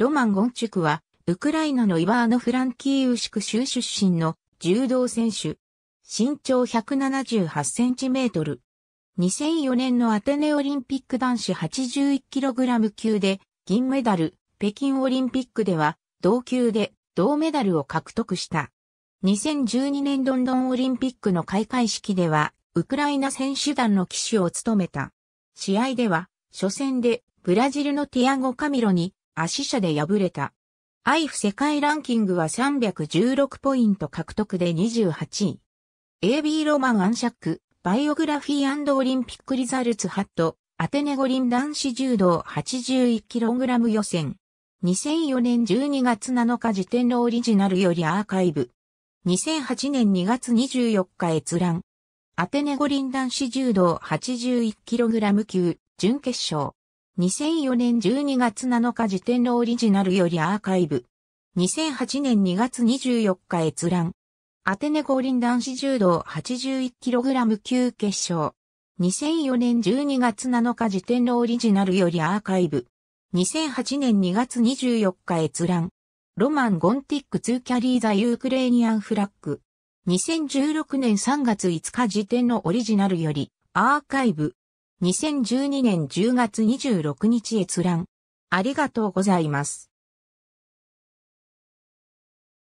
ロマン・ゴンチュクは、ウクライナのイバーノ・フランキーウシク州出身の柔道選手。身長178センチメートル。2004年のアテネオリンピック男子81キログラム級で銀メダル、北京オリンピックでは同級で銅メダルを獲得した。2012年ロンドンオリンピックの開会式ではウクライナ選手団の騎手を務めた。試合では初戦でブラジルのティアゴ・カミロに足車で敗れた。アイフ世界ランキングは316ポイント獲得で28位。AB ロマン・アンシャック、バイオグラフィーオリンピックリザルツハット、アテネ五輪男子柔道 81kg 予選。2004年12月7日時点のオリジナルよりアーカイブ。2008年2月24日閲覧。アテネ五輪男子柔道 81kg 級準決勝。2004年12月7日時点のオリジナルよりアーカイブ。2008年2月24日閲覧。アテネ五輪男子柔道 81kg 級決勝。2004年12月7日時点のオリジナルよりアーカイブ。2008年2月24日閲覧。ロマン・ゴンティックツー・キャリー・ザ・ユークレーニアン・フラッグ。2016年3月5日時点のオリジナルよりアーカイブ。2012年10月26日閲覧。ありがとうございます。